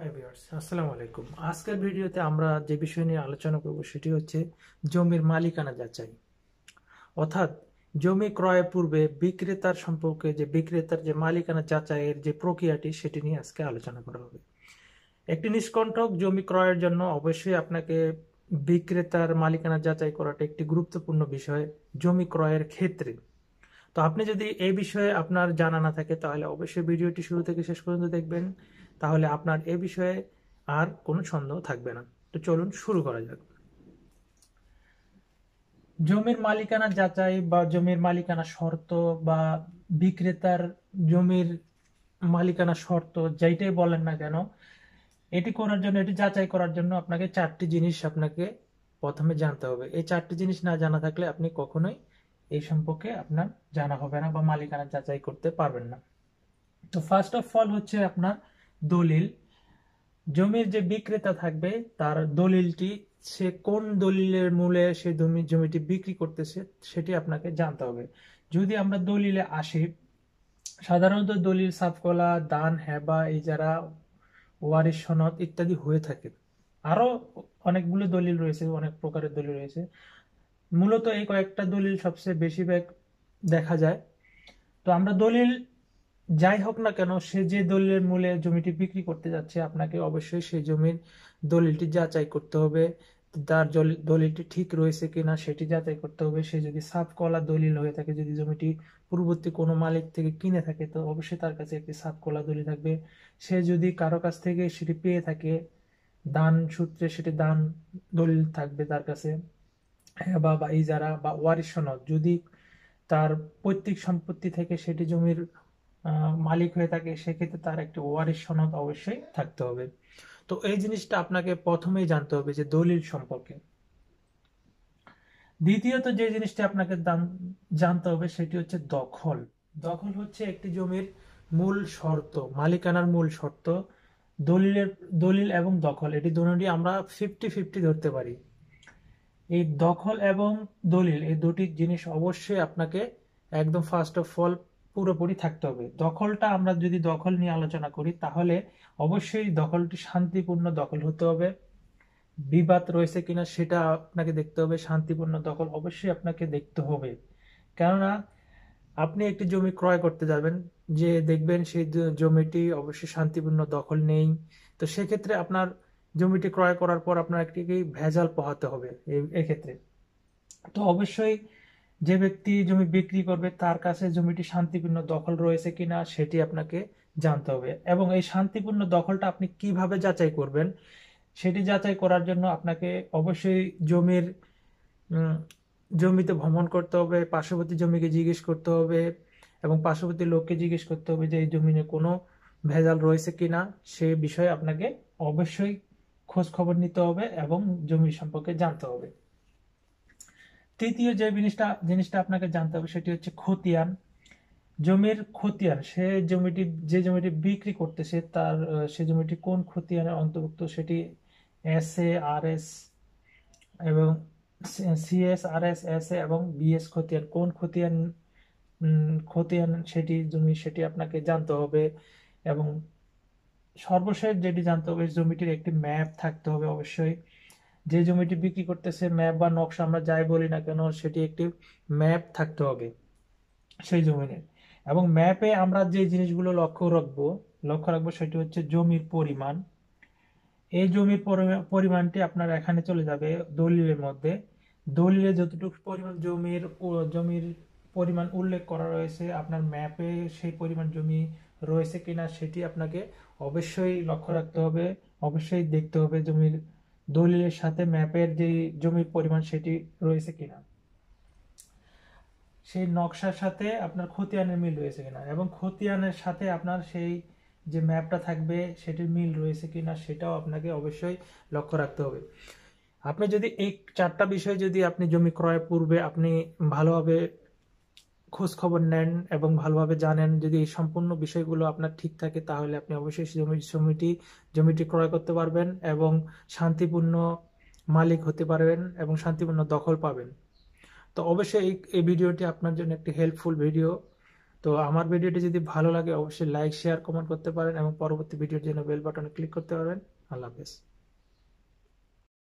hi viewers আসসালামু আলাইকুম আজকের ভিডিওতে আমরা যে বিষয় নিয়ে আলোচনা করব সেটি হচ্ছে জমির মালিকানা যাচাই অর্থাৎ জমি ক্রয়ের পূর্বে বিক্রেতার সম্পর্কে যে বিক্রেতার যে মালিকানা যাচাইয়ের যে প্রক্রিয়াটি সেটি নিয়ে আজকে আলোচনা করা হবে একটি নিষ্কণ্ঠক জমি ক্রয়ের জন্য অবশ্যই আপনাকে বিক্রেতার মালিকানা যাচাই করাটা একটি গুরুত্বপূর্ণ বিষয় জমি ক্রয়ের ক্ষেত্রে তো আপনি যদি এই বিষয়ে আপনার জানা না থাকে তাহলে অবশ্যই ভিডিওটি শুরু থেকে শেষ পর্যন্ত দেখবেন তাহলে আপনার এ বিষয়ে আর কোনো সন্দেহ থাকবে না তো চলুন শুরু করা যাক জমির মালিকানা যাচাই বা জমির মালিকানা শর্ত বা বিক্রেতার জমির মালিকানা শর্ত যেইটাই বলেন না কেন এটি করার জন্য এটি যাচাই করার জন্য আপনাকে চারটি জিনিস আপনাকে প্রথমে জানতে হবে এই চারটি জিনিস না জানা থাকলে আপনি কখনোই এই সম্পর্কে আপনার জানা হবে না বা মালিকানা যাচাই করতে পারবেন না তো ফার্স্ট অফ অল হচ্ছে আপনার দলিল জমির যে বিক্রেতা থাকবে তার দলিলটি সে কোন দলিলের মূলে সে জমিটি বিক্রি করতেছে সেটি আপনাকে জানতে হবে যদি আমরা দলিলে আসি সাধারণত দলিল সাফকলা দান হ্যাবা এই যারা ওয়ারিস সনদ ইত্যাদি হয়ে থাকে আরও অনেকগুলো দলিল রয়েছে অনেক প্রকারের দলিল রয়েছে মূলত এই কয়েকটা দলিল সবচেয়ে বেশিরভাগ দেখা যায় তো আমরা দলিল যাই হোক না কেন সে যে দলিলের মূলে জমিটি বিক্রি করতে যাচ্ছে আপনাকে অবশ্যই সেই জমির দলিলটি যাচাই করতে হবে তার দলিলটি ঠিক রয়েছে কিনা সেটি যাচাই করতে হবে সে যদি সাবকলা দলিল হয়ে থাকে যদি জমিটি পূর্ববর্তী কোনো মালিক থেকে কিনে থাকে তো অবশ্যই তার কাছে একটি সাবকলা দলিল থাকবে সে যদি কারো কাছ থেকে সেটি পেয়ে থাকে দান সূত্রে সেটি দান দলিল থাকবে তার কাছে হ্যাঁ, বা বা ইজারা বা ওয়ারিশ যদি তার পৈতৃক সম্পত্তি থেকে সেটি জমির মালিক হয়ে থাকে সেক্ষেত্রে তার একটি ওয়ারিশ সনদ অবশ্যই থাকতে হবে তো এই জিনিসটা আপনাকে প্রথমেই জানতে হবে যে দলিল সম্পর্কে দ্বিতীয়ত যে জিনিসটি আপনাকে জানতে হবে সেটি হচ্ছে দখল দখল হচ্ছে একটি জমির মূল শর্ত মালিকানার মূল শর্ত দলিলের দলিল এবং দখল এটি দুটি আমরা ফিফটি ফিফটি ধরতে পারি এই দখল এবং দলিল এই দুটি জিনিস অবশ্যই আপনাকে একদম ফার্স্ট অফ অল পুরোপুরি থাকতে হবে দখলটা আমরা যদি দখল নিয়ে আলোচনা করি তাহলে অবশ্যই দখলটি শান্তিপূর্ণ দখল হতে হবে বিবাদ রয়েছে কিনা সেটা আপনাকে দেখতে হবে শান্তিপূর্ণ দখল অবশ্যই আপনাকে দেখতে হবে কেননা আপনি একটি জমি ক্রয় করতে যাবেন যে দেখবেন সেই জমিটি অবশ্যই শান্তিপূর্ণ দখল নেই তো সেক্ষেত্রে আপনার জমিটি ক্রয় করার পর আপনার একটি ভেজাল পোহাতে হবে এক্ষেত্রে তো অবশ্যই যে ব্যক্তি জমি বিক্রি করবে তার কাছে জমিটি শান্তিপূর্ণ দখল রয়েছে কিনা সেটি আপনাকে জানতে হবে এবং এই শান্তিপূর্ণ দখলটা আপনি কিভাবে যাচাই করবেন সেটি যাচাই করার জন্য আপনাকে অবশ্যই জমির জমিতে ভ্রমণ করতে হবে পার্শ্ববর্তী জমিকে জিজ্ঞেস করতে হবে এবং পার্শ্ববর্তী লোককে জিজ্ঞেস করতে হবে যে এই জমিনে কোনো ভেজাল রয়েছে কিনা সে বিষয়ে আপনাকে অবশ্যই খোঁজ খবর নিতে হবে এবং জমি সম্পর্কে জানতে হবে তৃতীয় যে জিনিসটা জিনিসটা আপনাকে জানতে হবে সেটি হচ্ছে খতিয়ান জমির খতিয়ান সে জমিটি যে জমিটি বিক্রি করতেছে তার সে জমিটি কোন খতিয়ানের অন্তর্ভুক্ত সেটি এস এ আর এস এবং CS R S S A এবং বিএস খতিয়ান কোন খতিয়ান খতিয়ান সেটি জমি সেটি আপনাকে জানতে হবে এবং সর্বশেষ যেটি জানতে হবে জমিটির একটি ম্যাপ থাকতে হবে অবশ্যই যে জমিটি বিক্রি করতেছে ম্যাপ বা নকশা আমরা যাই বলি না কেন সেটি একটি ম্যাপ থাকতে হবে সেই জমিনের এবং ম্যাপে আমরা যে জিনিসগুলো লক্ষ্য রাখবো লক্ষ্য রাখবো সেটি হচ্ছে জমির পরিমাণ এই জমির পরিমাণটি আপনার এখানে চলে যাবে দলিলের মধ্যে দলিলে যতটুকু পরিমাণ জমির জমির পরিমাণ উল্লেখ করা রয়েছে আপনার ম্যাপে সেই পরিমাণ জমি রয়েছে কিনা সেটি আপনাকে অবশ্যই লক্ষ্য রাখতে হবে অবশ্যই দেখতে হবে জমির দলিলের সাথে ম্যাপের যে জমির পরিমাণ সেটি রয়েছে কিনা সেই নকশার সাথে আপনার খতিয়ানের মিল রয়েছে কিনা এবং খতিয়ানের সাথে আপনার সেই যে ম্যাপটা থাকবে সেটির মিল রয়েছে কিনা সেটাও আপনাকে অবশ্যই লক্ষ্য রাখতে হবে আপনি যদি এই চারটা বিষয় যদি আপনি জমি ক্রয় পূর্বে আপনি ভালোভাবে খোঁজখবর নেন এবং ভালোভাবে জানেন যদি এই সম্পূর্ণ বিষয়গুলো আপনার ঠিক থাকে তাহলে আপনি অবশ্যই জমি জমিটি জমিটি ক্রয় করতে পারবেন এবং শান্তিপূর্ণ মালিক হতে পারবেন এবং শান্তিপূর্ণ দখল পাবেন তো অবশ্যই এই এই ভিডিওটি আপনার জন্য একটি হেল্পফুল ভিডিও তো আমার ভিডিওটি যদি ভালো লাগে অবশ্যই লাইক শেয়ার কমেন্ট করতে পারেন এবং পরবর্তী ভিডিওর জন্য বেল বাটনে ক্লিক করতে পারেন আল্লাহ হাফেজ